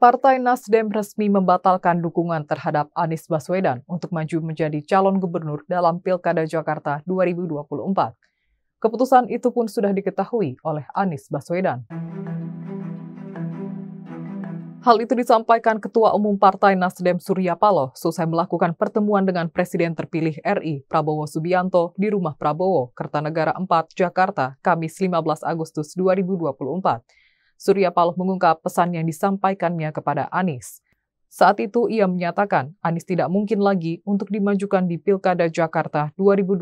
Partai Nasdem resmi membatalkan dukungan terhadap Anies Baswedan untuk maju menjadi calon gubernur dalam Pilkada Jakarta 2024. Keputusan itu pun sudah diketahui oleh Anies Baswedan. Hal itu disampaikan Ketua Umum Partai Nasdem Surya Paloh selesai melakukan pertemuan dengan Presiden terpilih RI Prabowo Subianto di Rumah Prabowo, Kertanegara 4, Jakarta, Kamis 15 Agustus 2024. Surya Paloh mengungkap pesan yang disampaikannya kepada Anies. Saat itu ia menyatakan Anies tidak mungkin lagi untuk dimajukan di Pilkada Jakarta 2024.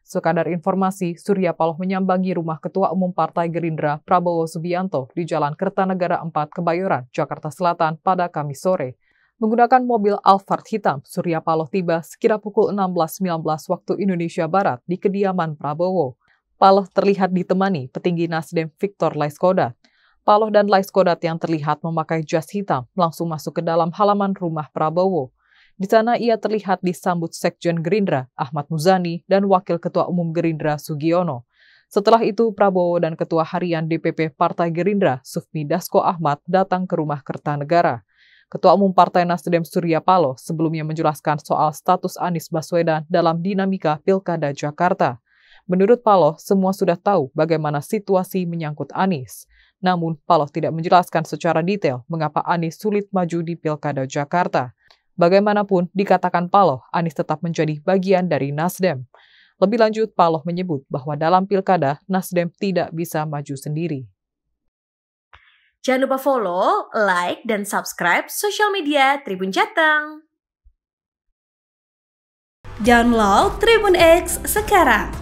Sekadar informasi, Surya Paloh menyambangi rumah Ketua Umum Partai Gerindra Prabowo Subianto di Jalan Kertanegara 4, Kebayoran, Jakarta Selatan pada Kamis sore. Menggunakan mobil Alphard hitam, Surya Paloh tiba sekira pukul 16.19 waktu Indonesia Barat di kediaman Prabowo. Paloh terlihat ditemani petinggi Nasdem Victor Laiskoda. Paloh dan Laiskodat yang terlihat memakai jas hitam langsung masuk ke dalam halaman rumah Prabowo. Di sana ia terlihat disambut Sekjen Gerindra Ahmad Muzani dan Wakil Ketua Umum Gerindra Sugiono. Setelah itu, Prabowo dan Ketua Harian DPP Partai Gerindra Sufmi Dasko Ahmad datang ke rumah Kertanegara. Ketua Umum Partai Nasdem Surya Paloh sebelumnya menjelaskan soal status Anies Baswedan dalam dinamika Pilkada Jakarta. Menurut Paloh, semua sudah tahu bagaimana situasi menyangkut Anies. Namun, Paloh tidak menjelaskan secara detail mengapa Anies sulit maju di Pilkada Jakarta. Bagaimanapun, dikatakan Paloh, Anies tetap menjadi bagian dari Nasdem. Lebih lanjut, Paloh menyebut bahwa dalam Pilkada, Nasdem tidak bisa maju sendiri. Jangan lupa follow, like, dan subscribe sosial media Tribun Jateng. Download Tribun X sekarang